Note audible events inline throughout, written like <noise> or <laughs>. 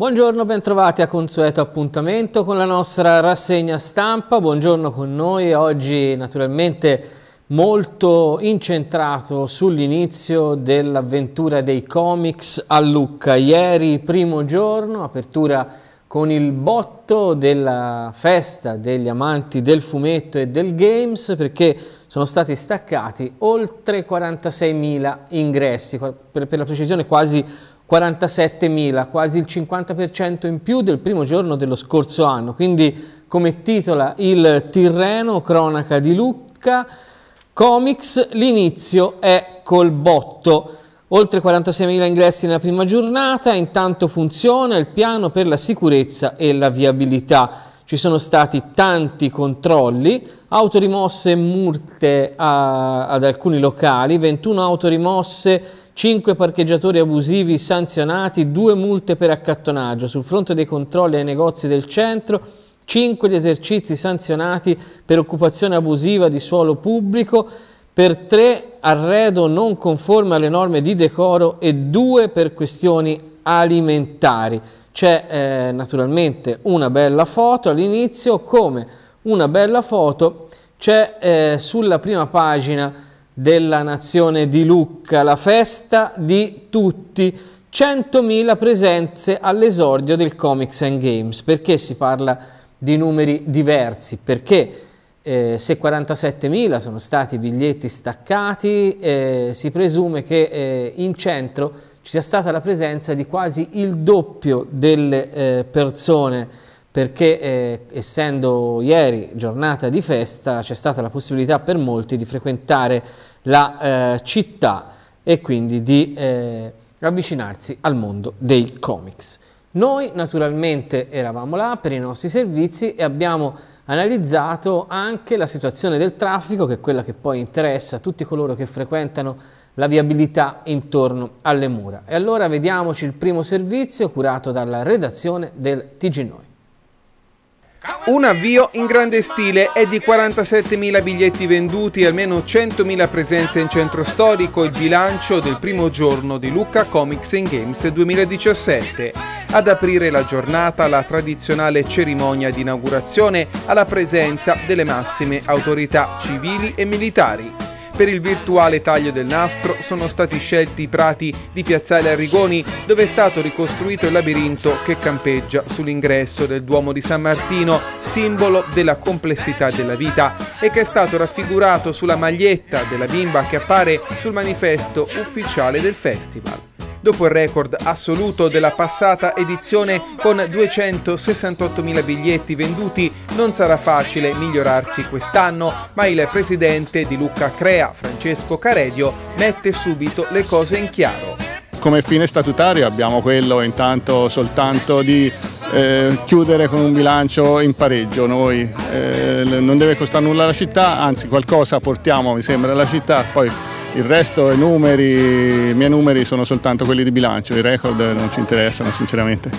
Buongiorno, bentrovati a consueto appuntamento con la nostra rassegna stampa. Buongiorno con noi, oggi naturalmente molto incentrato sull'inizio dell'avventura dei comics a Lucca. Ieri, primo giorno, apertura con il botto della festa degli amanti del fumetto e del games perché sono stati staccati oltre 46.000 ingressi, per la precisione quasi 47.000, quasi il 50% in più del primo giorno dello scorso anno. Quindi, come titola il Tirreno, cronaca di Lucca, comics, l'inizio è col botto. Oltre 46.000 ingressi nella prima giornata, intanto funziona il piano per la sicurezza e la viabilità. Ci sono stati tanti controlli, autorimosse e multe a, ad alcuni locali, 21 autorimosse 5 parcheggiatori abusivi sanzionati, 2 multe per accattonaggio. Sul fronte dei controlli ai negozi del centro, 5 gli esercizi sanzionati per occupazione abusiva di suolo pubblico, per 3 arredo non conforme alle norme di decoro e 2 per questioni alimentari. C'è eh, naturalmente una bella foto all'inizio, come una bella foto c'è eh, sulla prima pagina della nazione di Lucca, la festa di tutti. 100.000 presenze all'esordio del Comics and Games. Perché si parla di numeri diversi? Perché eh, se 47.000 sono stati i biglietti staccati, eh, si presume che eh, in centro ci sia stata la presenza di quasi il doppio delle eh, persone perché eh, essendo ieri giornata di festa c'è stata la possibilità per molti di frequentare la eh, città e quindi di eh, avvicinarsi al mondo dei comics. Noi naturalmente eravamo là per i nostri servizi e abbiamo analizzato anche la situazione del traffico, che è quella che poi interessa a tutti coloro che frequentano la viabilità intorno alle mura. E allora vediamoci il primo servizio curato dalla redazione del TG Noi. Un avvio in grande stile è di 47.000 biglietti venduti e almeno 100.000 presenze in centro storico, il bilancio del primo giorno di Lucca Comics Games 2017. Ad aprire la giornata la tradizionale cerimonia di inaugurazione alla presenza delle massime autorità civili e militari. Per il virtuale taglio del nastro sono stati scelti i prati di Piazzale Arrigoni, dove è stato ricostruito il labirinto che campeggia sull'ingresso del Duomo di San Martino, simbolo della complessità della vita, e che è stato raffigurato sulla maglietta della bimba che appare sul manifesto ufficiale del festival dopo il record assoluto della passata edizione con 268.000 biglietti venduti, non sarà facile migliorarsi quest'anno, ma il presidente di Lucca Crea, Francesco Caredio, mette subito le cose in chiaro. Come fine statutario abbiamo quello intanto soltanto di eh, chiudere con un bilancio in pareggio noi, eh, non deve costare nulla alla città, anzi qualcosa portiamo mi sembra alla città, poi il resto i numeri, i miei numeri sono soltanto quelli di bilancio, i record non ci interessano sinceramente.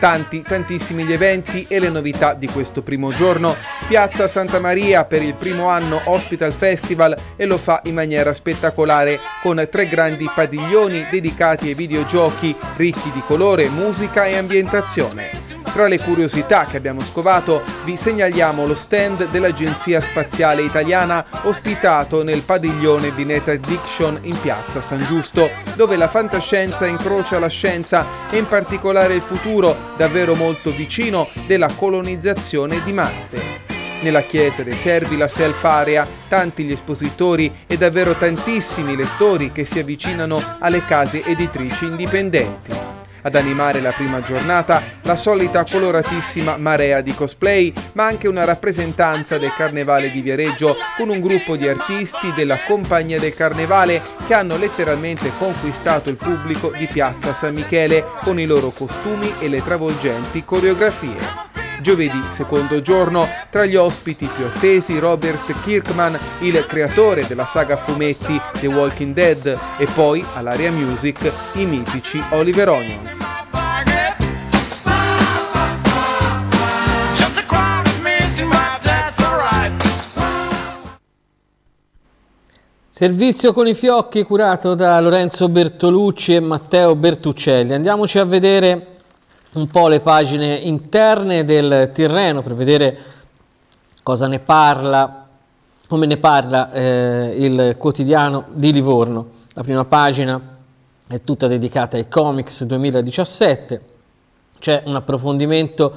Tanti, tantissimi gli eventi e le novità di questo primo giorno. Piazza Santa Maria per il primo anno ospita il festival e lo fa in maniera spettacolare con tre grandi padiglioni dedicati ai videogiochi ricchi di colore, musica e ambientazione. Tra le curiosità che abbiamo scovato vi segnaliamo lo stand dell'Agenzia Spaziale Italiana ospitato nel padiglione di NetAD Fiction in piazza San Giusto, dove la fantascienza incrocia la scienza e in particolare il futuro, davvero molto vicino, della colonizzazione di Marte. Nella chiesa dei servi la self area, tanti gli espositori e davvero tantissimi lettori che si avvicinano alle case editrici indipendenti. Ad animare la prima giornata la solita coloratissima marea di cosplay, ma anche una rappresentanza del Carnevale di Viareggio con un gruppo di artisti della Compagnia del Carnevale che hanno letteralmente conquistato il pubblico di Piazza San Michele con i loro costumi e le travolgenti coreografie giovedì secondo giorno. Tra gli ospiti più attesi Robert Kirkman, il creatore della saga fumetti The Walking Dead e poi all'area music i mitici Oliver Onions. Servizio con i fiocchi curato da Lorenzo Bertolucci e Matteo Bertuccelli. Andiamoci a vedere un po' le pagine interne del Tirreno per vedere cosa ne parla, come ne parla eh, il quotidiano di Livorno. La prima pagina è tutta dedicata ai comics 2017, c'è un approfondimento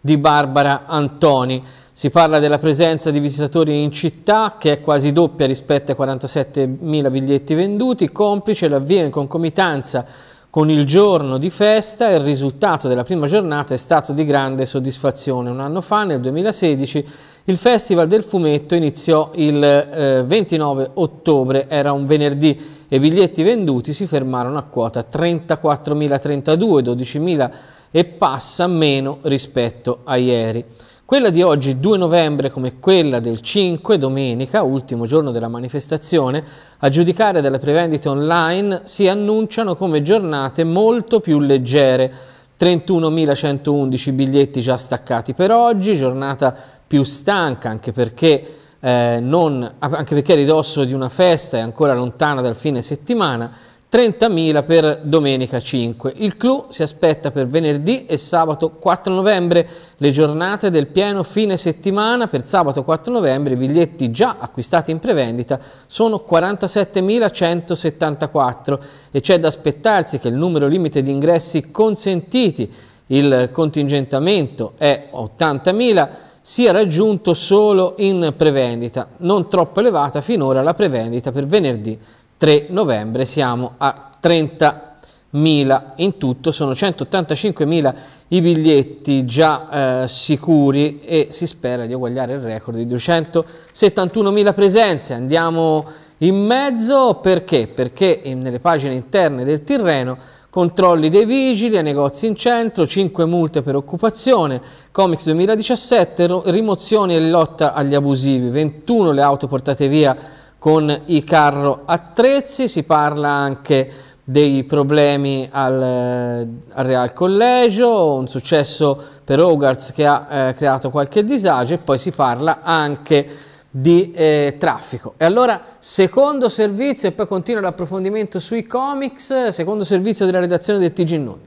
di Barbara Antoni. Si parla della presenza di visitatori in città che è quasi doppia rispetto ai 47.000 biglietti venduti, complice l'avvio in concomitanza con il giorno di festa il risultato della prima giornata è stato di grande soddisfazione. Un anno fa, nel 2016, il Festival del Fumetto iniziò il eh, 29 ottobre, era un venerdì, e i biglietti venduti si fermarono a quota 34.032, 12.000 e passa meno rispetto a ieri. Quella di oggi 2 novembre come quella del 5 domenica, ultimo giorno della manifestazione, a giudicare dalle prevendite online si annunciano come giornate molto più leggere. 31.111 biglietti già staccati per oggi, giornata più stanca anche perché, eh, non, anche perché a ridosso di una festa e ancora lontana dal fine settimana 30.000 per domenica 5. Il clou si aspetta per venerdì e sabato 4 novembre, le giornate del pieno fine settimana per sabato 4 novembre, i biglietti già acquistati in prevendita sono 47.174 e c'è da aspettarsi che il numero limite di ingressi consentiti, il contingentamento è 80.000, sia raggiunto solo in prevendita, non troppo elevata finora la prevendita per venerdì 3 novembre siamo a 30.000 in tutto, sono 185.000 i biglietti già eh, sicuri e si spera di uguagliare il record di 271.000 presenze. Andiamo in mezzo perché? Perché nelle pagine interne del Tirreno controlli dei vigili a negozi in centro, 5 multe per occupazione, Comics 2017, rimozioni e lotta agli abusivi, 21 le auto portate via con i carro attrezzi, si parla anche dei problemi al, al Real Collegio, un successo per Hogarth che ha eh, creato qualche disagio e poi si parla anche di eh, traffico. E allora, secondo servizio, e poi continua l'approfondimento sui comics, secondo servizio della redazione del TG Noon.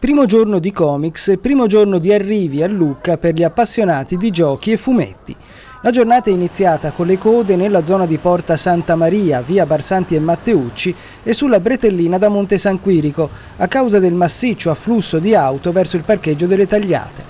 Primo giorno di comics e primo giorno di arrivi a Lucca per gli appassionati di giochi e fumetti. La giornata è iniziata con le code nella zona di Porta Santa Maria, via Barsanti e Matteucci e sulla bretellina da Monte San Quirico, a causa del massiccio afflusso di auto verso il parcheggio delle tagliate.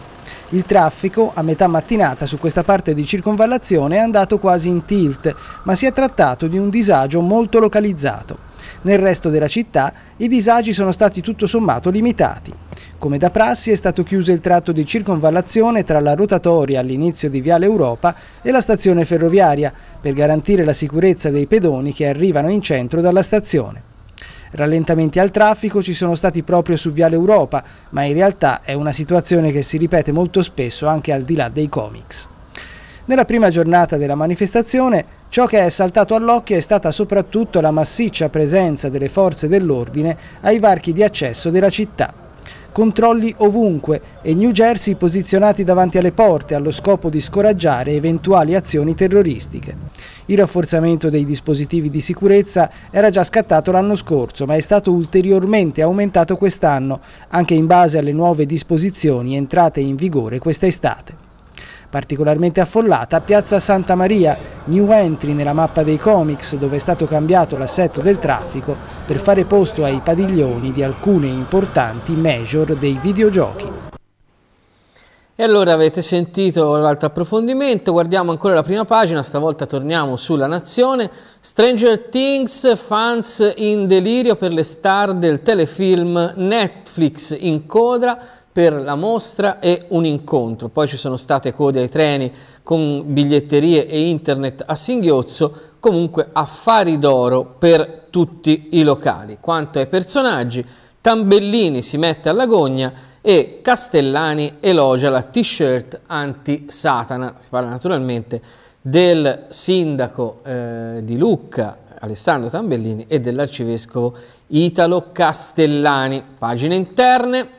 Il traffico, a metà mattinata su questa parte di circonvallazione, è andato quasi in tilt, ma si è trattato di un disagio molto localizzato. Nel resto della città i disagi sono stati tutto sommato limitati. Come da prassi è stato chiuso il tratto di circonvallazione tra la rotatoria all'inizio di Viale Europa e la stazione ferroviaria per garantire la sicurezza dei pedoni che arrivano in centro dalla stazione. Rallentamenti al traffico ci sono stati proprio su Viale Europa, ma in realtà è una situazione che si ripete molto spesso anche al di là dei comics. Nella prima giornata della manifestazione, ciò che è saltato all'occhio è stata soprattutto la massiccia presenza delle forze dell'ordine ai varchi di accesso della città controlli ovunque e New Jersey posizionati davanti alle porte allo scopo di scoraggiare eventuali azioni terroristiche. Il rafforzamento dei dispositivi di sicurezza era già scattato l'anno scorso, ma è stato ulteriormente aumentato quest'anno, anche in base alle nuove disposizioni entrate in vigore questa estate. Particolarmente affollata Piazza Santa Maria, new entry nella mappa dei comics dove è stato cambiato l'assetto del traffico per fare posto ai padiglioni di alcune importanti major dei videogiochi. E allora avete sentito l'altro approfondimento, guardiamo ancora la prima pagina, stavolta torniamo sulla nazione. Stranger Things, fans in delirio per le star del telefilm Netflix in coda per la mostra e un incontro. Poi ci sono state code ai treni con biglietterie e internet a singhiozzo, comunque affari d'oro per tutti i locali. Quanto ai personaggi, Tambellini si mette all'agonia e Castellani elogia la t-shirt anti-Satana, si parla naturalmente del sindaco eh, di Lucca, Alessandro Tambellini, e dell'arcivescovo Italo Castellani. Pagine interne,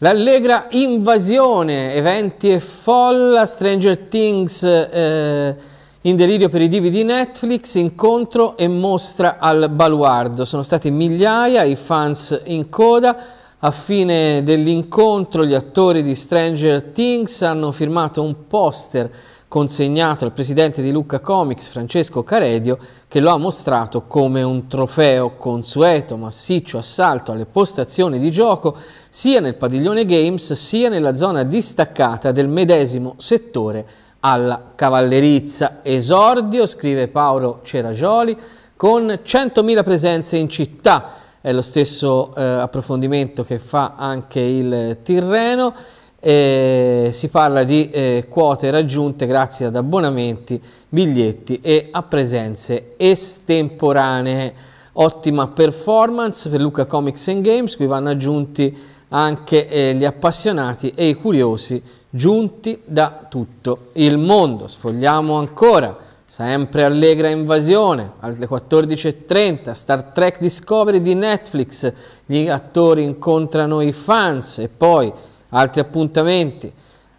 L'allegra invasione, eventi e folla, Stranger Things eh, in delirio per i DVD Netflix, incontro e mostra al baluardo. Sono stati migliaia i fans in coda. A fine dell'incontro gli attori di Stranger Things hanno firmato un poster consegnato al presidente di Lucca Comics Francesco Caredio che lo ha mostrato come un trofeo consueto, massiccio assalto alle postazioni di gioco sia nel padiglione Games sia nella zona distaccata del medesimo settore alla Cavallerizza. Esordio, scrive Paolo Ceragioli, con 100.000 presenze in città. È lo stesso eh, approfondimento che fa anche il Tirreno. Eh, si parla di eh, quote raggiunte grazie ad abbonamenti, biglietti e a presenze estemporanee. Ottima performance per Luca Comics and Games, qui vanno aggiunti anche eh, gli appassionati e i curiosi giunti da tutto il mondo. Sfogliamo ancora, sempre Allegra Invasione, alle 14.30, Star Trek Discovery di Netflix, gli attori incontrano i fans e poi Altri appuntamenti.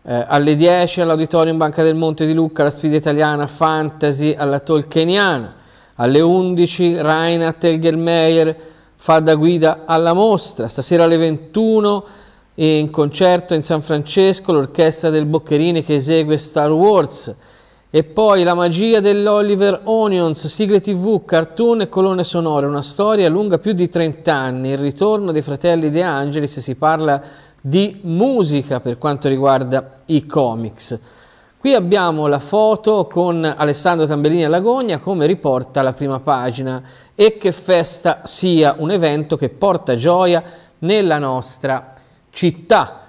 Eh, alle 10 all'Auditorium Banca del Monte di Lucca la sfida italiana Fantasy alla Tolkieniana. Alle 11 Raina Telgermeier fa da guida alla mostra. Stasera alle 21 in concerto in San Francesco l'orchestra del Boccherini che esegue Star Wars. E poi la magia dell'Oliver Onions, sigle tv, cartoon e colonne sonore, una storia lunga più di 30 anni, il ritorno dei fratelli De Angelis, si parla di di musica per quanto riguarda i comics. Qui abbiamo la foto con Alessandro Tambellini a Lagogna come riporta la prima pagina e che festa sia un evento che porta gioia nella nostra città.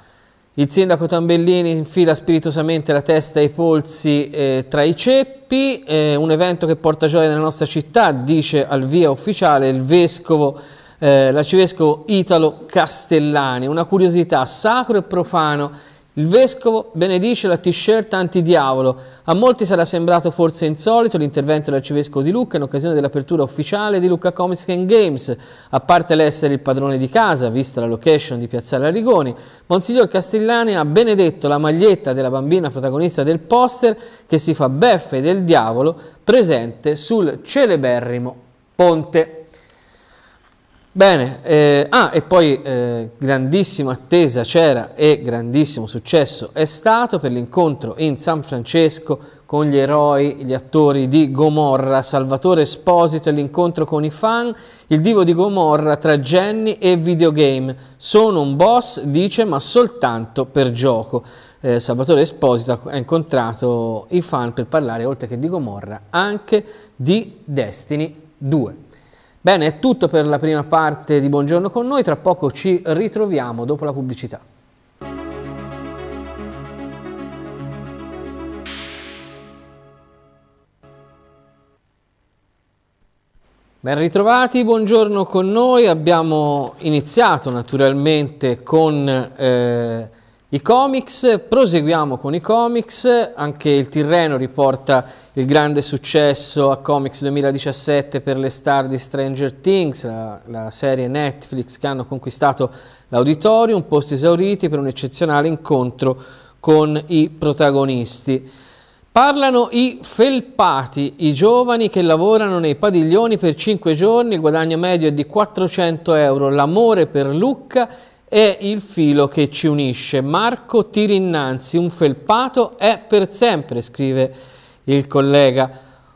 Il sindaco Tambellini infila spiritosamente la testa e i polsi eh, tra i ceppi, eh, un evento che porta gioia nella nostra città, dice al via ufficiale il vescovo eh, l'arcivescovo Italo Castellani. Una curiosità, sacro e profano, il vescovo benedice la t-shirt antidiavolo. A molti sarà sembrato forse insolito l'intervento dell'arcivescovo di Lucca in occasione dell'apertura ufficiale di Lucca Comics Games. A parte l'essere il padrone di casa, vista la location di Piazzale Arrigoni, Monsignor Castellani ha benedetto la maglietta della bambina protagonista del poster che si fa beffe del diavolo presente sul celeberrimo ponte. Bene, eh, ah, e poi eh, grandissima attesa c'era e grandissimo successo è stato per l'incontro in San Francesco con gli eroi, gli attori di Gomorra, Salvatore Esposito e l'incontro con i fan, il divo di Gomorra tra Jenny e videogame. Sono un boss, dice, ma soltanto per gioco. Eh, Salvatore Esposito ha incontrato i fan per parlare, oltre che di Gomorra, anche di Destiny 2. Bene, è tutto per la prima parte di Buongiorno con noi, tra poco ci ritroviamo dopo la pubblicità. Ben ritrovati, buongiorno con noi. Abbiamo iniziato naturalmente con eh, i comics, proseguiamo con i comics, anche il Tirreno riporta il grande successo a Comics 2017 per le star di Stranger Things, la, la serie Netflix che hanno conquistato l'auditorium, posti esauriti per un eccezionale incontro con i protagonisti. Parlano i felpati, i giovani che lavorano nei padiglioni per 5 giorni, il guadagno medio è di 400 euro, l'amore per Lucca è il filo che ci unisce. Marco tira innanzi, un felpato è per sempre, scrive il collega.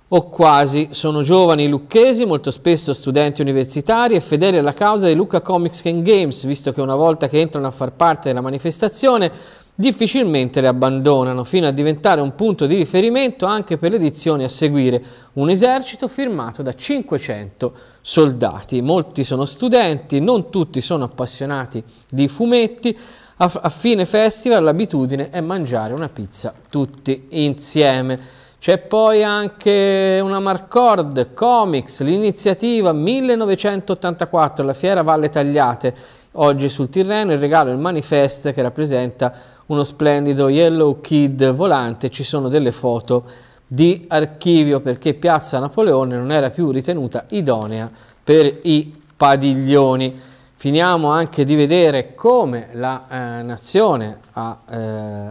O quasi, sono giovani lucchesi, molto spesso studenti universitari e fedeli alla causa di Lucca Comics and Games, visto che una volta che entrano a far parte della manifestazione difficilmente le abbandonano, fino a diventare un punto di riferimento anche per le edizioni a seguire, un esercito firmato da 500 soldati. Molti sono studenti, non tutti sono appassionati di fumetti. A, a fine festival l'abitudine è mangiare una pizza tutti insieme. C'è poi anche una Marcord Comics, l'iniziativa 1984, la fiera Valle Tagliate, oggi sul Tirreno, il regalo è il manifest che rappresenta uno splendido Yellow Kid volante, ci sono delle foto di archivio perché Piazza Napoleone non era più ritenuta idonea per i padiglioni. Finiamo anche di vedere come la eh, nazione ha, eh,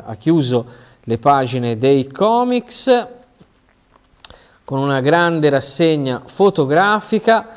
ha chiuso le pagine dei comics con una grande rassegna fotografica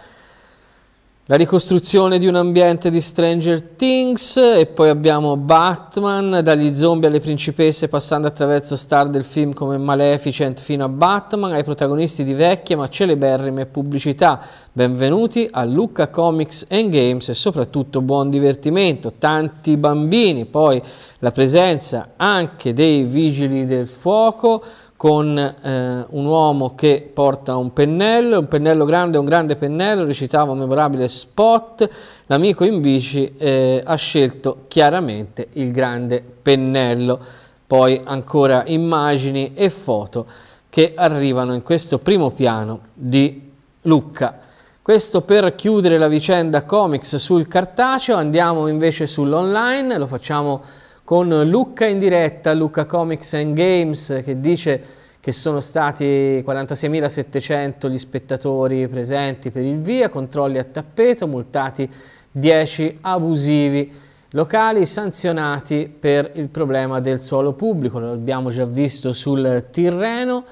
la ricostruzione di un ambiente di Stranger Things e poi abbiamo Batman, dagli zombie alle principesse passando attraverso star del film come Maleficent fino a Batman, ai protagonisti di vecchie ma celeberrime pubblicità. Benvenuti a Lucca Comics and Games e soprattutto buon divertimento, tanti bambini, poi la presenza anche dei vigili del fuoco, con eh, un uomo che porta un pennello, un pennello grande, un grande pennello, recitava un memorabile spot, l'amico in bici eh, ha scelto chiaramente il grande pennello, poi ancora immagini e foto che arrivano in questo primo piano di Lucca. Questo per chiudere la vicenda comics sul cartaceo, andiamo invece sull'online, lo facciamo con Luca in diretta, Luca Comics and Games, che dice che sono stati 46.700 gli spettatori presenti per il via, controlli a tappeto, multati 10 abusivi locali sanzionati per il problema del suolo pubblico, lo abbiamo già visto sul Tirreno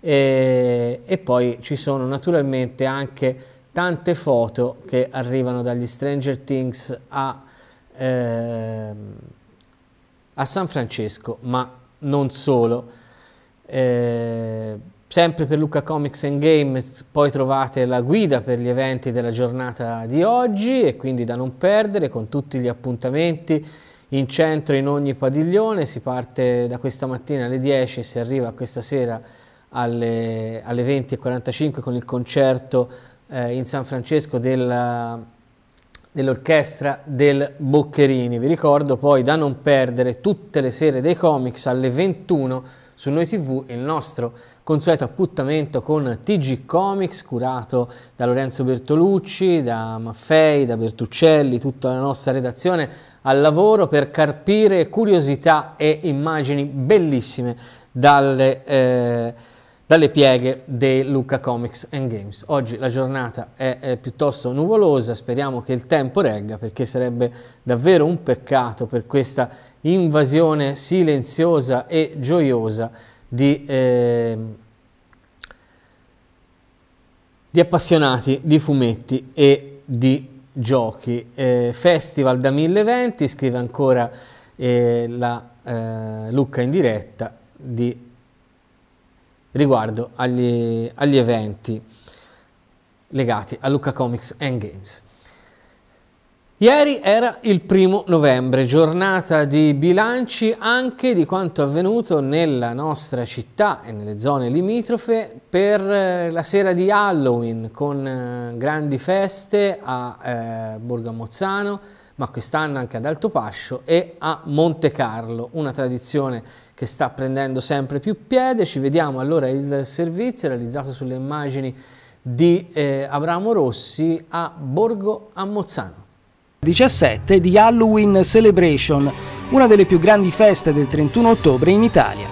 e, e poi ci sono naturalmente anche tante foto che arrivano dagli Stranger Things a... Ehm, a San Francesco, ma non solo. Eh, sempre per Luca Comics and Games poi trovate la guida per gli eventi della giornata di oggi e quindi da non perdere con tutti gli appuntamenti in centro in ogni padiglione, si parte da questa mattina alle 10 e si arriva questa sera alle, alle 20.45 con il concerto eh, in San Francesco della dell'orchestra del Boccherini. Vi ricordo poi da non perdere tutte le sere dei comics alle 21 su Noi TV, il nostro consueto appuntamento con TG Comics curato da Lorenzo Bertolucci, da Maffei, da Bertuccelli, tutta la nostra redazione al lavoro per carpire curiosità e immagini bellissime dalle... Eh, dalle pieghe dei Luca Comics and Games. Oggi la giornata è, è, piuttosto nuvolosa, speriamo che il tempo regga perché sarebbe davvero un peccato per questa invasione silenziosa e gioiosa di, eh, di appassionati di fumetti e di giochi. Eh, festival da mille eventi, scrive ancora eh, la eh, Lucca in diretta di riguardo agli, agli eventi legati a Luca Comics Endgames. Ieri era il primo novembre, giornata di bilanci anche di quanto avvenuto nella nostra città e nelle zone limitrofe per eh, la sera di Halloween con eh, grandi feste a eh, Borgamozzano, ma quest'anno anche ad Altopascio e a Monte Carlo, una tradizione che sta prendendo sempre più piede. Ci vediamo allora il servizio realizzato sulle immagini di eh, Abramo Rossi a Borgo Ammozzano. 17 di Halloween Celebration, una delle più grandi feste del 31 ottobre in Italia.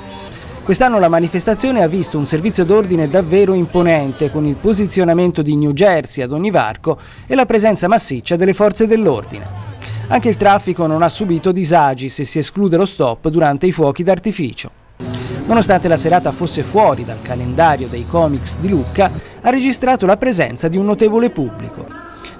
Quest'anno la manifestazione ha visto un servizio d'ordine davvero imponente con il posizionamento di New Jersey ad ogni varco e la presenza massiccia delle forze dell'ordine. Anche il traffico non ha subito disagi se si esclude lo stop durante i fuochi d'artificio. Nonostante la serata fosse fuori dal calendario dei comics di Lucca, ha registrato la presenza di un notevole pubblico.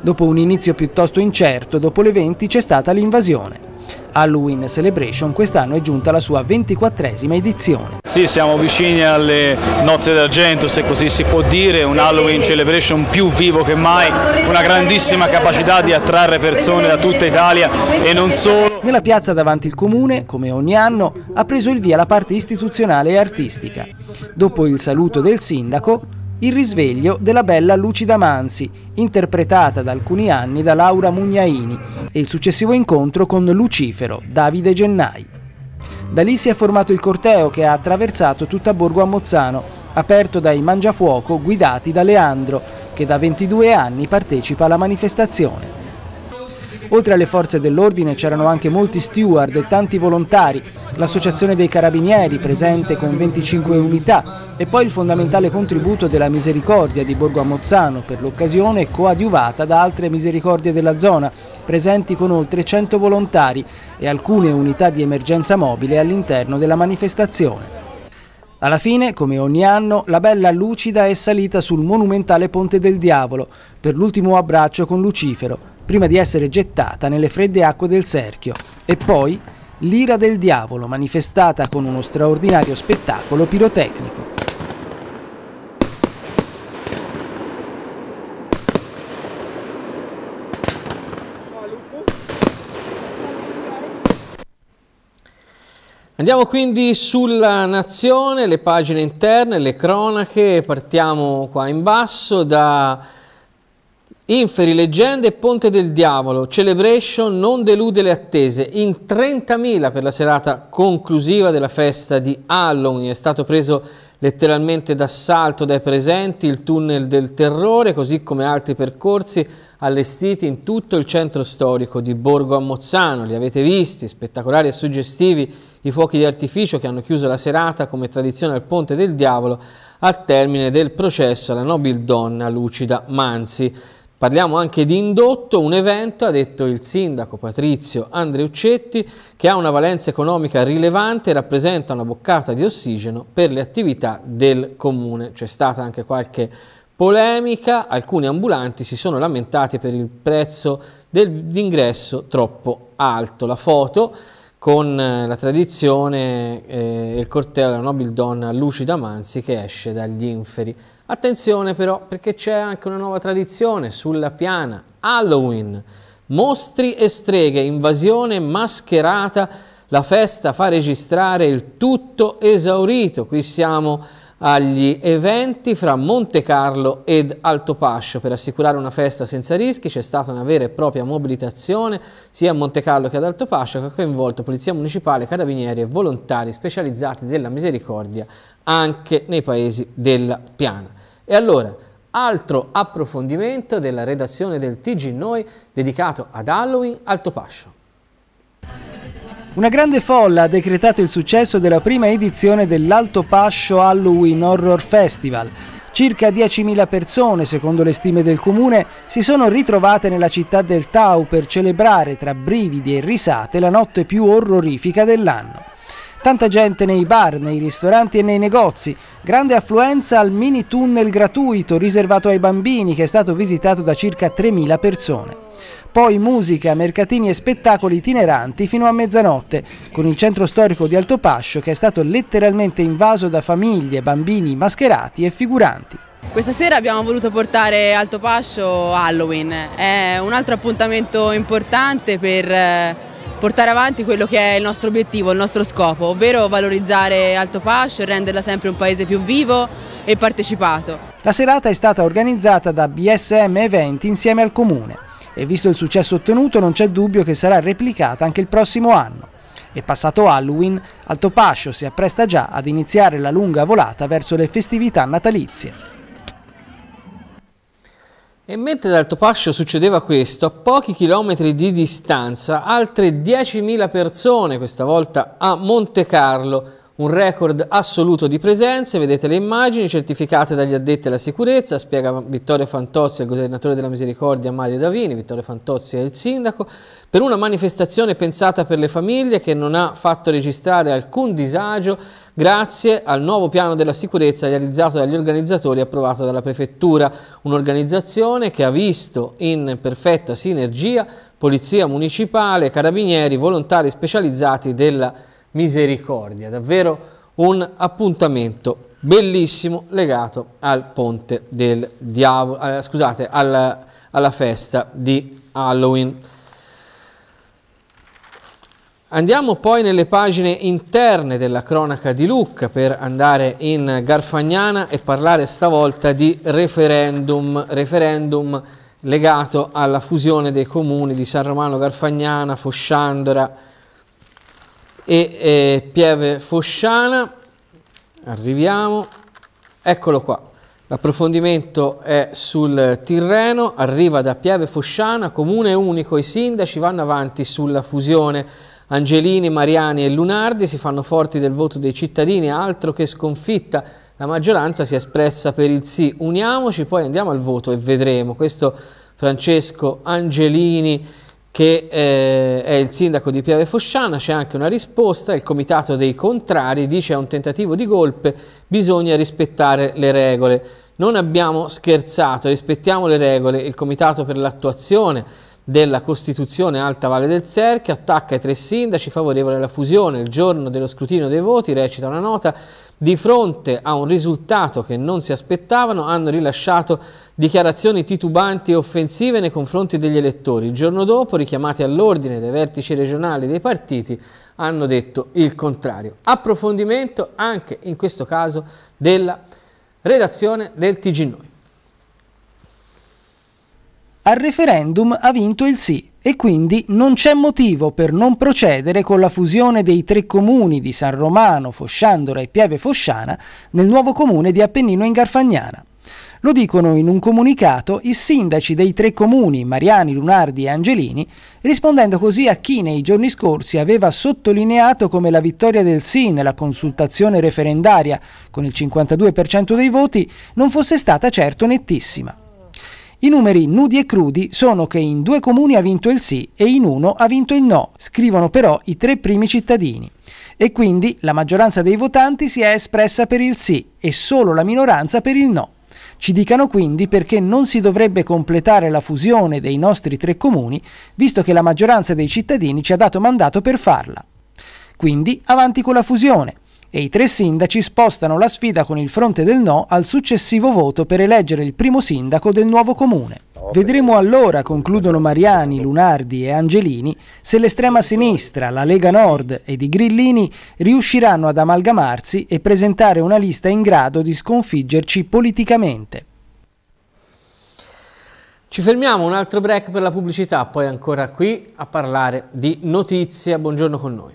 Dopo un inizio piuttosto incerto, dopo le 20 c'è stata l'invasione. Halloween Celebration quest'anno è giunta la sua 24esima edizione. Sì, siamo vicini alle nozze d'argento, se così si può dire, un Halloween Celebration più vivo che mai, una grandissima capacità di attrarre persone da tutta Italia e non solo. Nella piazza davanti il comune, come ogni anno, ha preso il via la parte istituzionale e artistica. Dopo il saluto del sindaco, il risveglio della bella Lucida Mansi, interpretata da alcuni anni da Laura Mugnaini, e il successivo incontro con Lucifero, Davide Gennai. Da lì si è formato il corteo che ha attraversato tutta Borgo a Mozzano, aperto dai Mangiafuoco guidati da Leandro, che da 22 anni partecipa alla manifestazione. Oltre alle forze dell'ordine c'erano anche molti steward e tanti volontari, l'associazione dei carabinieri presente con 25 unità e poi il fondamentale contributo della misericordia di Borgo Ammozzano per l'occasione coadiuvata da altre misericordie della zona, presenti con oltre 100 volontari e alcune unità di emergenza mobile all'interno della manifestazione. Alla fine, come ogni anno, la bella lucida è salita sul monumentale Ponte del Diavolo per l'ultimo abbraccio con Lucifero, prima di essere gettata nelle fredde acque del Serchio e poi l'ira del diavolo manifestata con uno straordinario spettacolo pirotecnico. Andiamo quindi sulla nazione, le pagine interne, le cronache, partiamo qua in basso da Inferi, leggende e Ponte del Diavolo, Celebration non delude le attese, in 30.000 per la serata conclusiva della festa di Halloween, è stato preso letteralmente d'assalto dai presenti il tunnel del terrore, così come altri percorsi allestiti in tutto il centro storico di Borgo a Mozzano. li avete visti, spettacolari e suggestivi i fuochi di artificio che hanno chiuso la serata come tradizione al Ponte del Diavolo al termine del processo alla nobildonna Lucida Manzi. Parliamo anche di indotto, un evento, ha detto il sindaco Patrizio Andreuccetti, che ha una valenza economica rilevante e rappresenta una boccata di ossigeno per le attività del comune. C'è stata anche qualche polemica, alcuni ambulanti si sono lamentati per il prezzo d'ingresso troppo alto. La foto con eh, la tradizione eh, e eh, il corteo della nobildonna Lucida Manzi che esce dagli inferi. Attenzione però perché c'è anche una nuova tradizione sulla piana, Halloween, mostri e streghe, invasione mascherata, la festa fa registrare il tutto esaurito, qui siamo agli eventi fra Monte Carlo ed Altopascio. Per assicurare una festa senza rischi c'è stata una vera e propria mobilitazione sia a Monte Carlo che ad Altopascio che ha coinvolto Polizia Municipale, Carabinieri e volontari specializzati della misericordia anche nei paesi della piana. E allora, altro approfondimento della redazione del TG Noi dedicato ad Halloween Alto Pascio. Una grande folla ha decretato il successo della prima edizione dell'Alto Pascio Halloween Horror Festival. Circa 10.000 persone, secondo le stime del comune, si sono ritrovate nella città del Tau per celebrare tra brividi e risate la notte più orrorifica dell'anno. Tanta gente nei bar, nei ristoranti e nei negozi. Grande affluenza al mini tunnel gratuito riservato ai bambini che è stato visitato da circa 3.000 persone. Poi musica, mercatini e spettacoli itineranti fino a mezzanotte, con il centro storico di Altopascio che è stato letteralmente invaso da famiglie, bambini mascherati e figuranti. Questa sera abbiamo voluto portare Altopascio Halloween, è un altro appuntamento importante per eh, portare avanti quello che è il nostro obiettivo, il nostro scopo, ovvero valorizzare Alto Pascio e renderla sempre un paese più vivo e partecipato. La serata è stata organizzata da BSM Eventi insieme al Comune e visto il successo ottenuto non c'è dubbio che sarà replicata anche il prossimo anno. E passato Halloween, Alto Pascio si appresta già ad iniziare la lunga volata verso le festività natalizie. E mentre ad Altopascio succedeva questo, a pochi chilometri di distanza, altre 10.000 persone, questa volta a Monte Carlo, un record assoluto di presenze, vedete le immagini certificate dagli addetti alla sicurezza, spiega Vittorio Fantozzi, il governatore della Misericordia Mario Davini, Vittorio Fantozzi è il sindaco, per una manifestazione pensata per le famiglie che non ha fatto registrare alcun disagio grazie al nuovo piano della sicurezza realizzato dagli organizzatori e approvato dalla Prefettura, un'organizzazione che ha visto in perfetta sinergia Polizia Municipale, Carabinieri, volontari specializzati della Prefettura misericordia. Davvero un appuntamento bellissimo legato al ponte del diavolo, eh, scusate, al, alla festa di Halloween. Andiamo poi nelle pagine interne della cronaca di Lucca per andare in Garfagnana e parlare stavolta di referendum, referendum legato alla fusione dei comuni di San Romano Garfagnana, Fosciandora, e eh, Pieve Fosciana, arriviamo, eccolo qua, l'approfondimento è sul Tirreno, arriva da Pieve Fosciana, comune unico, i sindaci vanno avanti sulla fusione Angelini, Mariani e Lunardi si fanno forti del voto dei cittadini, altro che sconfitta. La maggioranza si è espressa per il sì. Uniamoci, poi andiamo al voto e vedremo. Questo Francesco Angelini che eh, è il sindaco di Piave Fosciana, c'è anche una risposta, il comitato dei contrari dice è un tentativo di golpe, bisogna rispettare le regole. Non abbiamo scherzato, rispettiamo le regole, il comitato per l'attuazione della Costituzione Alta Valle del Ser attacca i tre sindaci favorevoli alla fusione. Il giorno dello scrutinio dei voti recita una nota di fronte a un risultato che non si aspettavano hanno rilasciato dichiarazioni titubanti e offensive nei confronti degli elettori. Il giorno dopo, richiamati all'ordine dai vertici regionali dei partiti, hanno detto il contrario. Approfondimento anche in questo caso della redazione del TG Noi. Al referendum ha vinto il sì e quindi non c'è motivo per non procedere con la fusione dei tre comuni di San Romano, Fosciandora e Pieve Fosciana nel nuovo comune di Appennino in Garfagnana. Lo dicono in un comunicato i sindaci dei tre comuni, Mariani, Lunardi e Angelini, rispondendo così a chi nei giorni scorsi aveva sottolineato come la vittoria del sì nella consultazione referendaria, con il 52% dei voti, non fosse stata certo nettissima. I numeri nudi e crudi sono che in due comuni ha vinto il sì e in uno ha vinto il no, scrivono però i tre primi cittadini. E quindi la maggioranza dei votanti si è espressa per il sì e solo la minoranza per il no. Ci dicano quindi perché non si dovrebbe completare la fusione dei nostri tre comuni, visto che la maggioranza dei cittadini ci ha dato mandato per farla. Quindi avanti con la fusione e i tre sindaci spostano la sfida con il fronte del no al successivo voto per eleggere il primo sindaco del nuovo comune. Vedremo allora, concludono Mariani, Lunardi e Angelini, se l'estrema sinistra, la Lega Nord ed i Grillini riusciranno ad amalgamarsi e presentare una lista in grado di sconfiggerci politicamente. Ci fermiamo, un altro break per la pubblicità, poi ancora qui a parlare di notizie. Buongiorno con noi.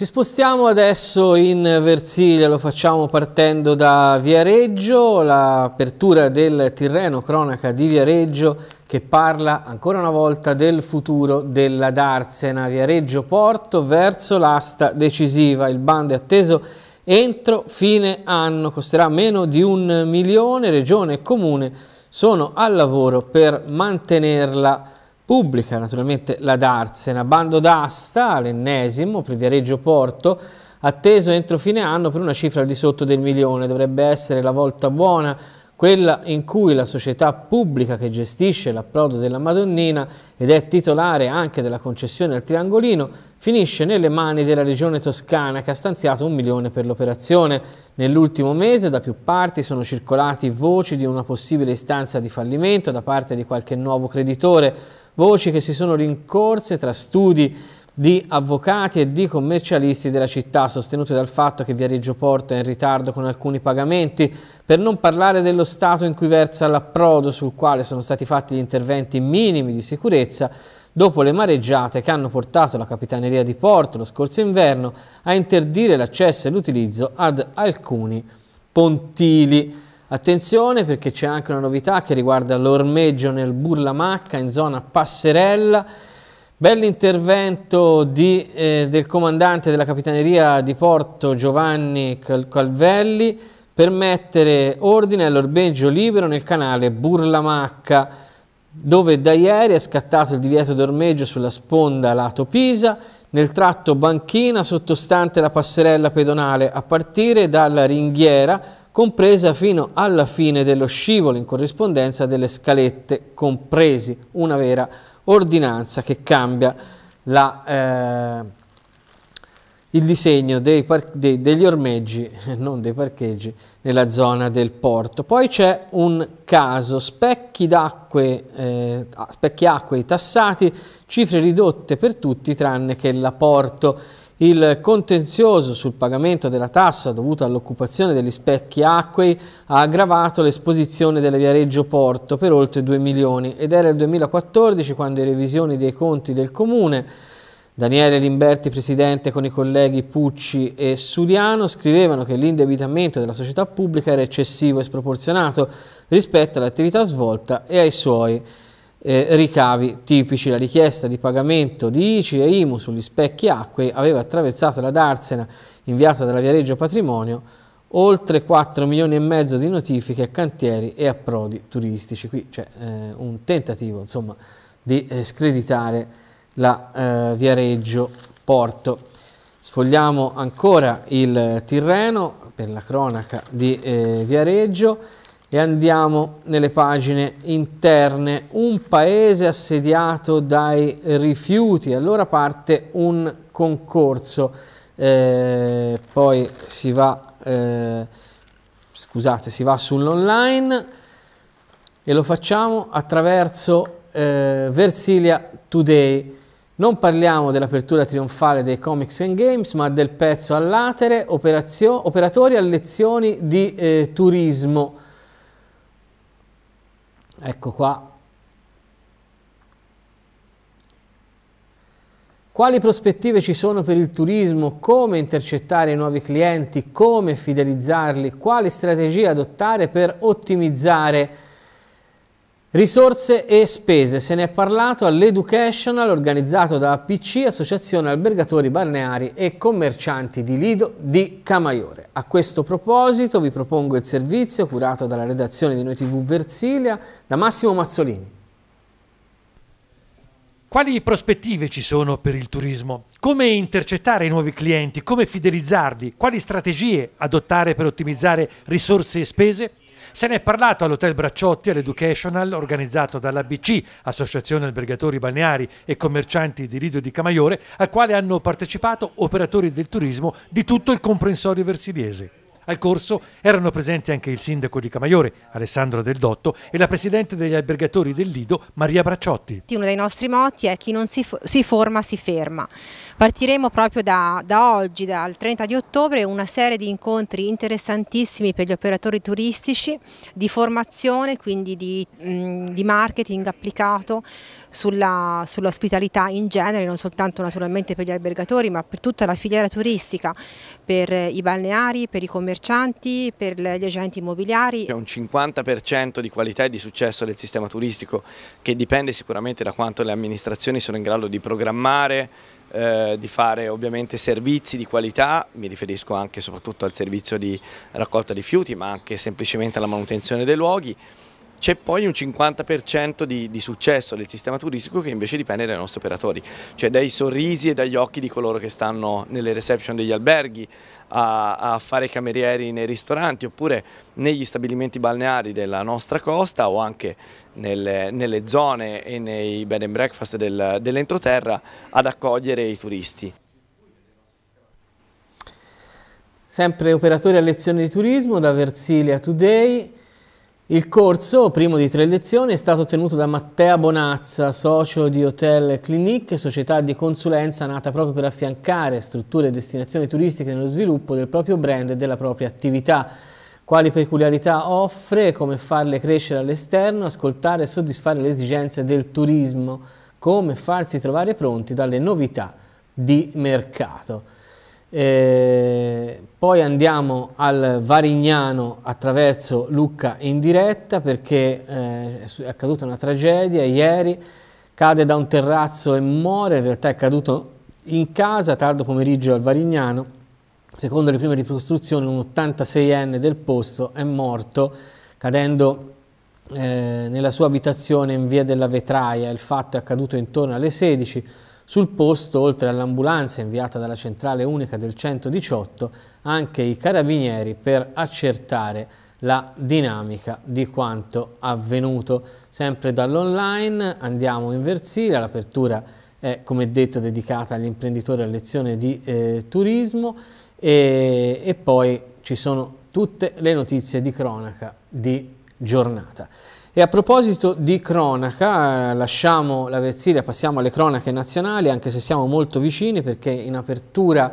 Ci spostiamo adesso in Versilia, lo facciamo partendo da Viareggio, l'apertura del Tirreno, cronaca di Viareggio che parla ancora una volta del futuro della Darsena. Viareggio Porto verso l'asta decisiva, il bando è atteso entro fine anno, costerà meno di un milione, regione e comune sono al lavoro per mantenerla pubblica naturalmente la Darsena, bando d'asta, l'ennesimo, per Viareggio Porto, atteso entro fine anno per una cifra al di sotto del milione, dovrebbe essere la volta buona, quella in cui la società pubblica che gestisce l'approdo della Madonnina ed è titolare anche della concessione al Triangolino finisce nelle mani della regione toscana che ha stanziato un milione per l'operazione. Nell'ultimo mese da più parti sono circolati voci di una possibile istanza di fallimento da parte di qualche nuovo creditore voci che si sono rincorse tra studi di avvocati e di commercialisti della città, sostenute dal fatto che Viareggio Porto è in ritardo con alcuni pagamenti, per non parlare dello stato in cui versa l'approdo sul quale sono stati fatti gli interventi minimi di sicurezza dopo le mareggiate che hanno portato la Capitaneria di Porto lo scorso inverno a interdire l'accesso e l'utilizzo ad alcuni pontili. Attenzione perché c'è anche una novità che riguarda l'ormeggio nel Burlamacca in zona Passerella. Bell'intervento eh, del comandante della capitaneria di Porto Giovanni Calvelli per mettere ordine all'ormeggio libero nel canale Burlamacca dove da ieri è scattato il divieto d'ormeggio sulla sponda lato Pisa nel tratto banchina sottostante la passerella pedonale a partire dalla ringhiera compresa fino alla fine dello scivolo in corrispondenza delle scalette compresi, una vera ordinanza che cambia la, eh, il disegno dei, dei, degli ormeggi, <laughs> non dei parcheggi, nella zona del porto. Poi c'è un caso, specchi, d'acque, eh, specchi acquei tassati, cifre ridotte per tutti tranne che la porto il contenzioso sul pagamento della tassa dovuta all'occupazione degli specchi acquei ha aggravato l'esposizione della Viareggio Porto per oltre 2 milioni ed era il 2014 quando le revisioni dei conti del comune Daniele Limberti, presidente, con i colleghi Pucci e Suriano, scrivevano che l'indebitamento della società pubblica era eccessivo e sproporzionato rispetto all'attività svolta e ai suoi eh, ricavi tipici. La richiesta di pagamento di ICI e IMU sugli specchi acquei aveva attraversato la darsena inviata dalla Viareggio Patrimonio oltre 4 milioni e mezzo di notifiche a cantieri e approdi turistici. Qui c'è eh, un tentativo insomma, di eh, screditare la eh, Viareggio Porto. Sfogliamo ancora il eh, Tirreno per la cronaca di eh, Viareggio e andiamo nelle pagine interne. Un paese assediato dai rifiuti, allora parte un concorso, eh, poi si va, eh, scusate, si va sull'online e lo facciamo attraverso eh, Versilia Today. Non parliamo dell'apertura trionfale dei Comics and Games, ma del pezzo all'atere, operatori a lezioni di eh, turismo ecco qua Quali prospettive ci sono per il turismo? Come intercettare i nuovi clienti? Come fidelizzarli? Quali strategie adottare per ottimizzare Risorse e spese, se ne è parlato all'Educational organizzato da APC, Associazione Albergatori Balneari e Commercianti di Lido di Camaiore. A questo proposito vi propongo il servizio curato dalla redazione di Noi TV Versilia da Massimo Mazzolini. Quali prospettive ci sono per il turismo? Come intercettare i nuovi clienti? Come fidelizzarli? Quali strategie adottare per ottimizzare risorse e spese? Se ne è parlato all'Hotel Bracciotti all'Educational organizzato dall'ABC, Associazione Albergatori Balneari e Commercianti di Lido di Camaiore, al quale hanno partecipato operatori del turismo di tutto il comprensorio versiliese. Al corso erano presenti anche il sindaco di Camaiore, Alessandro Del Dotto, e la presidente degli albergatori del Lido, Maria Bracciotti. Uno dei nostri motti è chi non si, si forma si ferma. Partiremo proprio da, da oggi, dal 30 di ottobre, una serie di incontri interessantissimi per gli operatori turistici di formazione, quindi di, di marketing applicato sull'ospitalità sull in genere, non soltanto naturalmente per gli albergatori ma per tutta la filiera turistica, per i balneari, per i commercianti commercianti, per gli agenti immobiliari. C'è un 50% di qualità e di successo del sistema turistico che dipende sicuramente da quanto le amministrazioni sono in grado di programmare, eh, di fare ovviamente servizi di qualità, mi riferisco anche e soprattutto al servizio di raccolta di rifiuti ma anche semplicemente alla manutenzione dei luoghi. C'è poi un 50% di, di, successo del sistema turistico che invece dipende dai nostri operatori, cioè dai sorrisi e dagli occhi di coloro che stanno nelle reception degli alberghi, a, a fare camerieri nei ristoranti oppure negli stabilimenti balneari della nostra costa o anche nelle, nelle zone e nei bed and breakfast del, dell'entroterra ad accogliere i turisti. Sempre operatori a lezione di turismo da Versilia Today. Il corso, primo di tre lezioni, è stato tenuto da Matteo Bonazza, socio di Hotel Clinique, società di consulenza nata proprio per affiancare strutture e destinazioni turistiche nello sviluppo del proprio brand e della propria attività. Quali peculiarità offre, come farle crescere all'esterno, ascoltare e soddisfare le esigenze del turismo, come farsi trovare pronti dalle novità di mercato. Eh, poi andiamo al Varignano attraverso Lucca in diretta perché eh, è accaduta una tragedia ieri, cade da un terrazzo e muore, in realtà è caduto in casa tardo pomeriggio al Varignano, secondo le prime ricostruzioni un 86enne del posto è morto cadendo eh, nella sua abitazione in via della Vetraia, il fatto è accaduto intorno alle 16 sul posto, oltre all'ambulanza inviata dalla centrale unica del 118, anche i carabinieri per accertare la dinamica di quanto avvenuto. Sempre dall'online andiamo in Versilia, l'apertura è come detto dedicata all'imprenditore a lezione di eh, turismo e, e poi ci sono tutte le notizie di cronaca di giornata. E a proposito di cronaca, eh, lasciamo la Versilia, passiamo alle cronache nazionali, anche se siamo molto vicini perché in apertura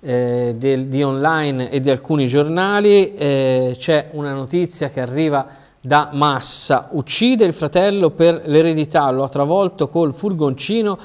eh, del, di online e di alcuni giornali eh, c'è una notizia che arriva da Massa. Uccide il fratello per l'eredità, lo ha travolto col furgoncino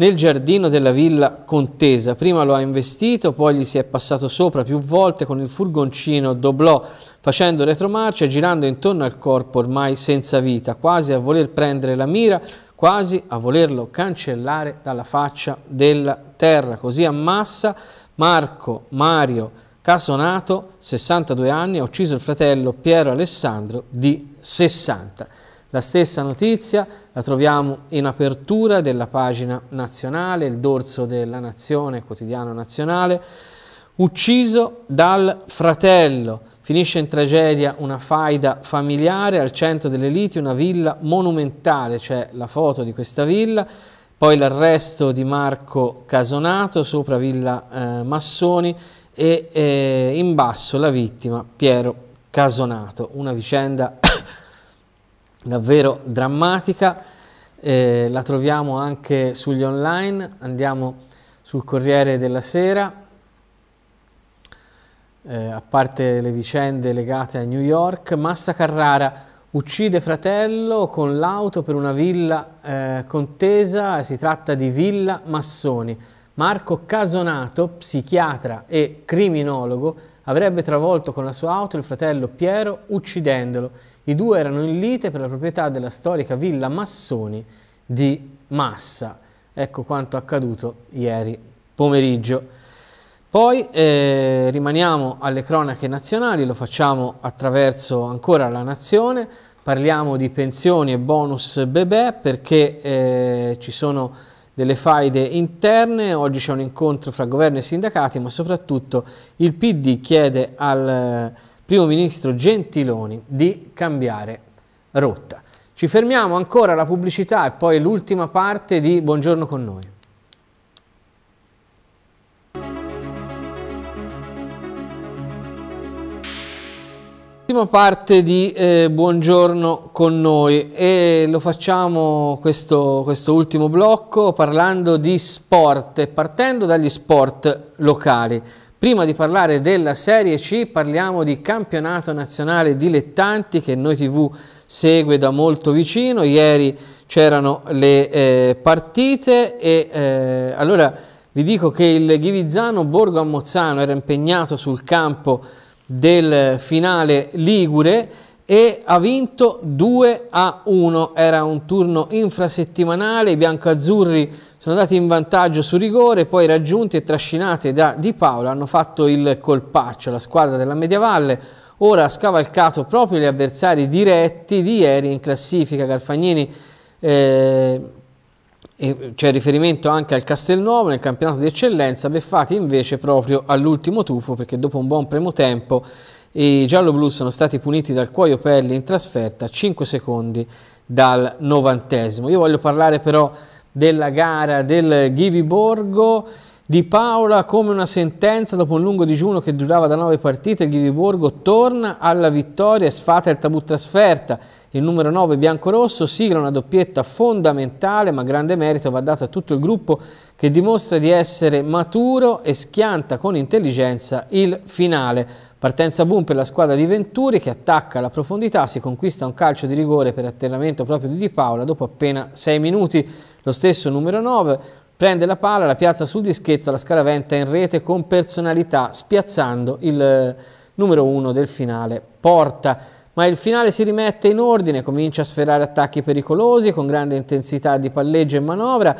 nel giardino della villa Contesa. Prima lo ha investito, poi gli si è passato sopra più volte con il furgoncino doblò facendo retromarcia e girando intorno al corpo ormai senza vita, quasi a voler prendere la mira, quasi a volerlo cancellare dalla faccia della terra. Così ammassa Marco Mario Casonato, 62 anni, ha ucciso il fratello Piero Alessandro di 60. La stessa notizia la troviamo in apertura della pagina nazionale, il dorso della nazione, quotidiano nazionale, ucciso dal fratello. Finisce in tragedia una faida familiare al centro delle liti, una villa monumentale, c'è la foto di questa villa, poi l'arresto di Marco Casonato sopra Villa eh, Massoni e eh, in basso la vittima Piero Casonato. Una vicenda <coughs> davvero drammatica, eh, la troviamo anche sugli online, andiamo sul Corriere della Sera, eh, a parte le vicende legate a New York, Massa Carrara uccide fratello con l'auto per una villa eh, contesa, si tratta di Villa Massoni. Marco Casonato, psichiatra e criminologo, avrebbe travolto con la sua auto il fratello Piero uccidendolo. I due erano in lite per la proprietà della storica villa Massoni di Massa. Ecco quanto accaduto ieri pomeriggio. Poi eh, rimaniamo alle cronache nazionali, lo facciamo attraverso ancora la nazione, parliamo di pensioni e bonus bebè perché eh, ci sono delle faide interne, oggi c'è un incontro fra governo e sindacati, ma soprattutto il PD chiede al primo ministro Gentiloni di cambiare rotta. Ci fermiamo ancora alla pubblicità e poi l'ultima parte di Buongiorno con noi. Ultima parte di eh, Buongiorno con noi e lo facciamo questo, questo ultimo blocco parlando di sport e partendo dagli sport locali. Prima di parlare della Serie C parliamo di campionato nazionale dilettanti che Noi TV segue da molto vicino. Ieri c'erano le eh, partite e eh, allora vi dico che il Ghivizzano Borgo Ammozzano era impegnato sul campo del finale Ligure e ha vinto 2 a 1. Era un turno infrasettimanale, i biancoazzurri azzurri sono andati in vantaggio su rigore, poi raggiunti e trascinati da Di Paola hanno fatto il colpaccio. La squadra della Mediavalle ora ha scavalcato proprio gli avversari diretti di ieri in classifica. Garfagnini eh, c'è riferimento anche al Castelnuovo nel campionato di eccellenza, Beffati invece proprio all'ultimo tufo perché dopo un buon primo tempo i gialloblu sono stati puniti dal Cuoio Pelli in trasferta a 5 secondi dal novantesimo. Io voglio parlare però della gara del Ghivi Borgo. Di Paola come una sentenza dopo un lungo digiuno che durava da nove partite, il Ghiviborgo torna alla vittoria e sfata il tabù trasferta. Il numero 9 biancorosso sigla una doppietta fondamentale ma grande merito va dato a tutto il gruppo che dimostra di essere maturo e schianta con intelligenza il finale. Partenza boom per la squadra di Venturi che attacca la profondità, si conquista un calcio di rigore per atterramento proprio di Di Paola dopo appena 6 minuti. Lo stesso numero 9 prende la palla, la piazza sul dischetto, la scaraventa in rete con personalità spiazzando il eh, numero 1 del finale Porta. Ma il finale si rimette in ordine, comincia a sferrare attacchi pericolosi con grande intensità di palleggio e manovra,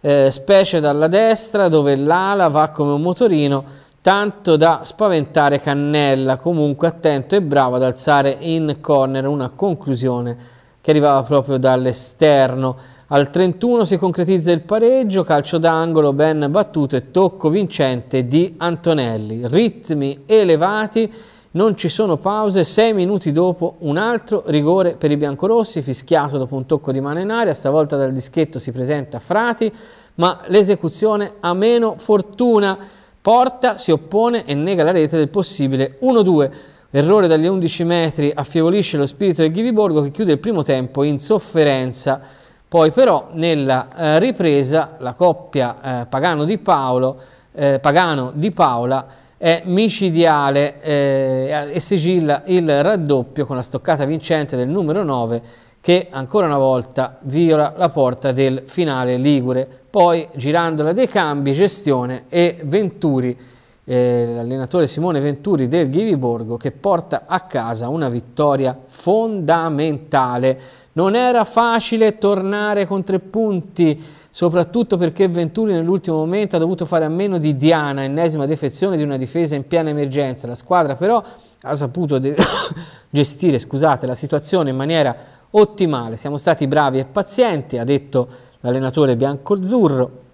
eh, specie dalla destra dove l'ala va come un motorino tanto da spaventare Cannella, comunque attento e bravo ad alzare in corner una conclusione che arrivava proprio dall'esterno. Al 31 si concretizza il pareggio, calcio d'angolo ben battuto e tocco vincente di Antonelli. Ritmi elevati, non ci sono pause, sei minuti dopo un altro rigore per i biancorossi, fischiato dopo un tocco di mano in aria, stavolta dal dischetto si presenta Frati, ma l'esecuzione ha meno fortuna. Porta si oppone e nega la rete del possibile 1-2. Errore dagli 11 metri affievolisce lo spirito del Ghiviborgo che chiude il primo tempo in sofferenza. Poi però nella eh, ripresa la coppia eh, Pagano, di Paolo, eh, Pagano di Paola è micidiale eh, e sigilla il raddoppio con la stoccata vincente del numero 9 che ancora una volta viola la porta del finale Ligure. Poi girandola dei cambi, gestione e Venturi, eh, l'allenatore Simone Venturi del Ghiviborgo che porta a casa una vittoria fondamentale. Non era facile tornare con tre punti, soprattutto perché Venturi nell'ultimo momento ha dovuto fare a meno di Diana, ennesima defezione di una difesa in piena emergenza. La squadra però ha saputo <coughs> gestire scusate, la situazione in maniera ottimale. Siamo stati bravi e pazienti, ha detto l'allenatore biancozzurro.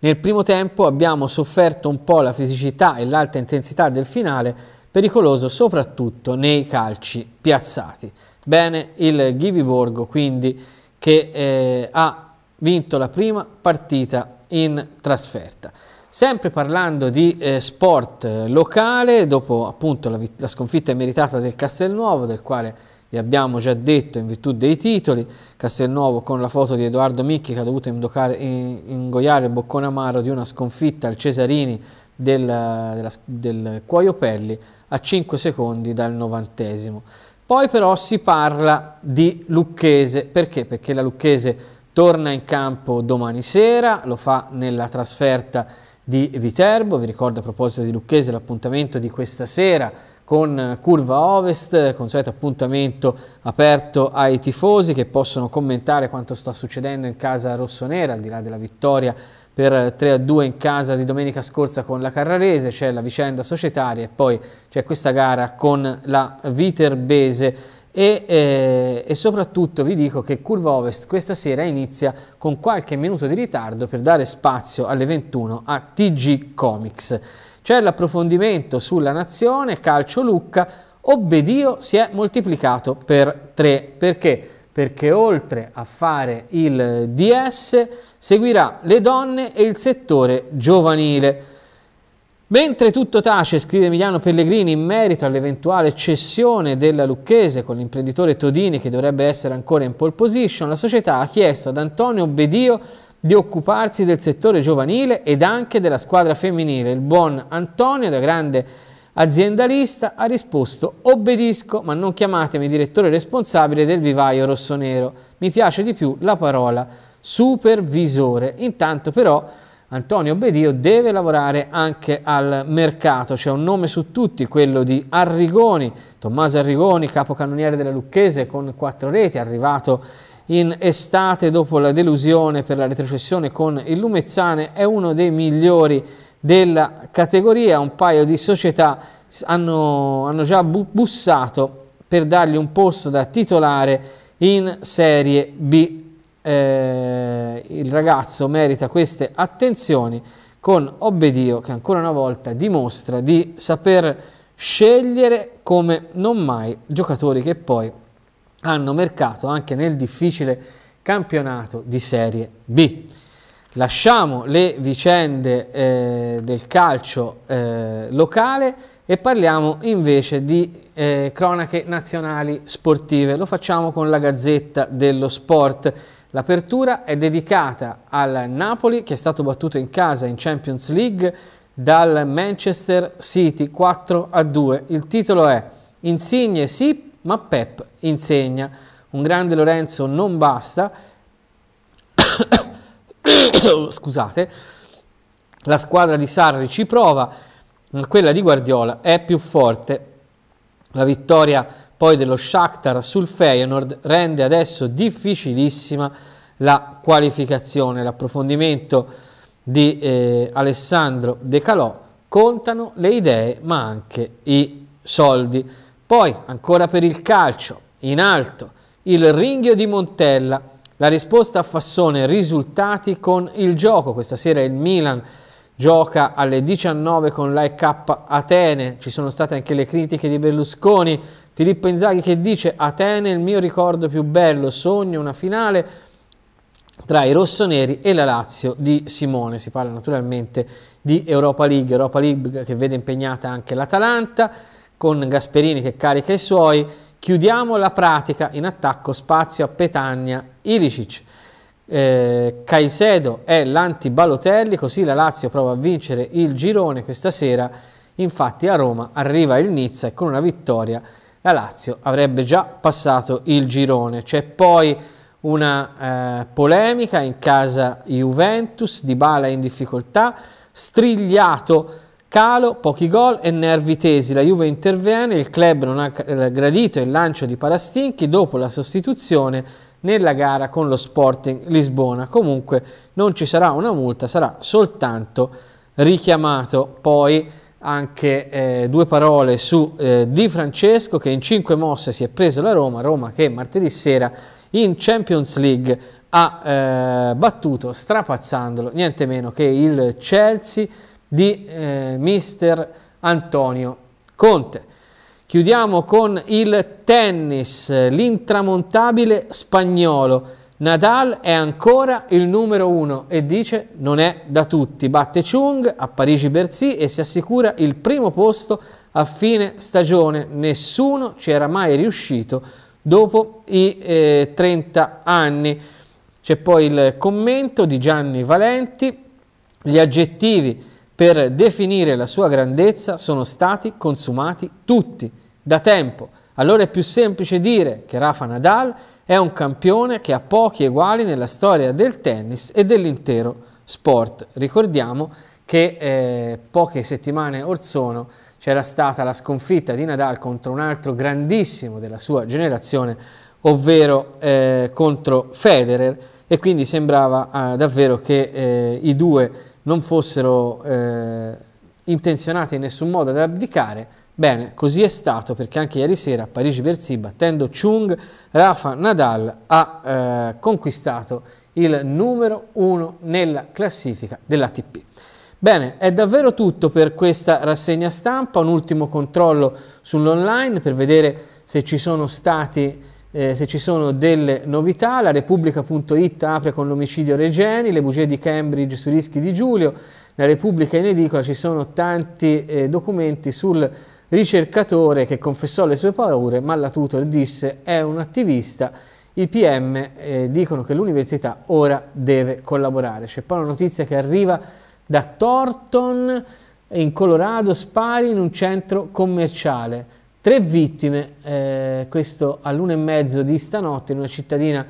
Nel primo tempo abbiamo sofferto un po' la fisicità e l'alta intensità del finale, pericoloso soprattutto nei calci piazzati. Bene il Ghiviborgo quindi che eh, ha vinto la prima partita in trasferta. Sempre parlando di eh, sport eh, locale, dopo appunto la, la sconfitta meritata del Castelnuovo, del quale vi abbiamo già detto in virtù dei titoli, Castelnuovo con la foto di Edoardo Micchi che ha dovuto indocare, ingoiare il boccone amaro di una sconfitta al Cesarini del, della, del Cuoio Pelli a 5 secondi dal novantesimo. Poi però si parla di Lucchese, perché? Perché la Lucchese torna in campo domani sera, lo fa nella trasferta di Viterbo, vi ricordo a proposito di Lucchese l'appuntamento di questa sera con Curva Ovest, consueto appuntamento aperto ai tifosi che possono commentare quanto sta succedendo in casa rossonera, al di là della vittoria per 3-2 in casa di domenica scorsa con la Carrarese, c'è la vicenda societaria e poi c'è questa gara con la Viterbese. E, eh, e, soprattutto vi dico che Curva Ovest questa sera inizia con qualche minuto di ritardo per dare spazio alle 21 a TG Comics. C'è l'approfondimento sulla nazione, calcio Lucca, Obbedio si è moltiplicato per tre. Perché? Perché oltre a fare il DS seguirà le donne e il settore giovanile. Mentre tutto tace, scrive Emiliano Pellegrini, in merito all'eventuale cessione della Lucchese con l'imprenditore Todini che dovrebbe essere ancora in pole position, la società ha chiesto ad Antonio Bedio di occuparsi del settore giovanile ed anche della squadra femminile. Il buon Antonio, da grande aziendalista, ha risposto obbedisco ma non chiamatemi direttore responsabile del vivaio rossonero, mi piace di più la parola supervisore. Intanto però Antonio Bedio deve lavorare anche al mercato, c'è un nome su tutti, quello di Arrigoni, Tommaso Arrigoni, capocannoniere della Lucchese con quattro reti, arrivato in estate dopo la delusione per la retrocessione con il Lumezzane è uno dei migliori della categoria, un paio di società hanno, hanno già bu bussato per dargli un posto da titolare in Serie B. Eh, il ragazzo merita queste attenzioni con Obbedio che ancora una volta dimostra di saper scegliere come non mai giocatori che poi hanno mercato anche nel difficile campionato di Serie B. Lasciamo le vicende eh, del calcio eh, locale e parliamo invece di eh, cronache nazionali sportive. Lo facciamo con la Gazzetta dello Sport. L'apertura è dedicata al Napoli che è stato battuto in casa in Champions League dal Manchester City 4 2. Il titolo è Insigne sì, ma Pep insegna. Un grande Lorenzo non basta, <coughs> scusate, la squadra di Sarri ci prova, ma quella di Guardiola è più forte. La vittoria poi dello Shakhtar sul Feyenoord rende adesso difficilissima la qualificazione. L'approfondimento di eh, Alessandro De Calò contano le idee ma anche i soldi. Poi, ancora per il calcio, in alto, il ringhio di Montella, la risposta a Fassone, risultati con il gioco. Questa sera il Milan gioca alle 19 con l'AEK Atene, ci sono state anche le critiche di Berlusconi, Filippo Inzaghi che dice Atene il mio ricordo più bello, sogno una finale tra i rossoneri e la Lazio di Simone, si parla naturalmente di Europa League, Europa League che vede impegnata anche l'Atalanta, con Gasperini che carica i suoi, chiudiamo la pratica in attacco spazio a Petagna Ilicic. Eh, Caicedo è l'anti-Balotelli, così la Lazio prova a vincere il girone questa sera. Infatti a Roma arriva il Nizza e con una vittoria la Lazio avrebbe già passato il girone. C'è poi una eh, polemica in casa Juventus, Dybala in difficoltà, strigliato Calo, pochi gol e nervi tesi. La Juve interviene, il club non ha eh, gradito il lancio di Parastinchi dopo la sostituzione nella gara con lo Sporting Lisbona. Comunque non ci sarà una multa, sarà soltanto richiamato. Poi anche eh, due parole su eh, Di Francesco che in cinque mosse si è preso la Roma, Roma che martedì sera in Champions League ha eh, battuto strapazzandolo niente meno che il Chelsea di eh, mister Antonio Conte. Chiudiamo con il tennis, l'intramontabile spagnolo. Nadal è ancora il numero uno e dice non è da tutti. Batte Chung a Parigi Bercy e si assicura il primo posto a fine stagione. Nessuno ci era mai riuscito dopo i eh, 30 anni. C'è poi il commento di Gianni Valenti, gli aggettivi per definire la sua grandezza sono stati consumati tutti, da tempo. Allora è più semplice dire che Rafa Nadal è un campione che ha pochi eguali nella storia del tennis e dell'intero sport. Ricordiamo che eh, poche settimane or sono c'era stata la sconfitta di Nadal contro un altro grandissimo della sua generazione, ovvero eh, contro Federer, e quindi sembrava eh, davvero che eh, i due non fossero eh, intenzionati in nessun modo ad abdicare, bene, così è stato perché anche ieri sera a Parigi-Berzi battendo Chung, Rafa Nadal ha eh, conquistato il numero uno nella classifica dell'ATP. Bene, è davvero tutto per questa rassegna stampa, un ultimo controllo sull'online per vedere se ci sono stati eh, se ci sono delle novità, la Repubblica.it apre con l'omicidio Regeni, le bugie di Cambridge sui rischi di Giulio, la Repubblica in edicola ci sono tanti eh, documenti sul ricercatore che confessò le sue paure, ma la tutor disse è un attivista, i PM eh, dicono che l'università ora deve collaborare. C'è poi una notizia che arriva da Thornton in Colorado, spari in un centro commerciale. Tre vittime, eh, questo all'una e mezzo di stanotte in una cittadina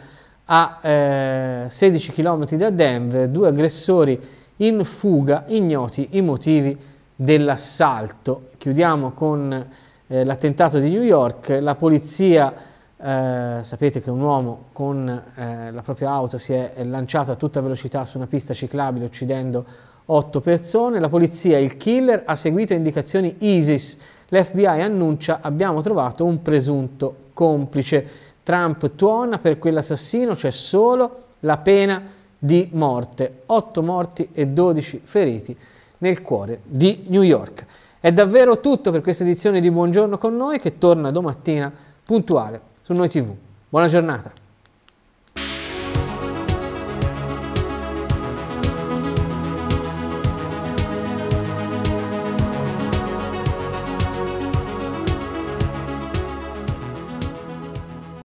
a eh, 16 km da Denver, due aggressori in fuga, ignoti i motivi dell'assalto. Chiudiamo con eh, l'attentato di New York, la polizia, eh, sapete che un uomo con eh, la propria auto si è lanciato a tutta velocità su una pista ciclabile uccidendo otto persone, la polizia, il killer, ha seguito indicazioni ISIS, L'FBI annuncia abbiamo trovato un presunto complice. Trump tuona per quell'assassino c'è solo la pena di morte. 8 morti e 12 feriti nel cuore di New York. È davvero tutto per questa edizione di Buongiorno con noi che torna domattina puntuale su Noi TV. Buona giornata.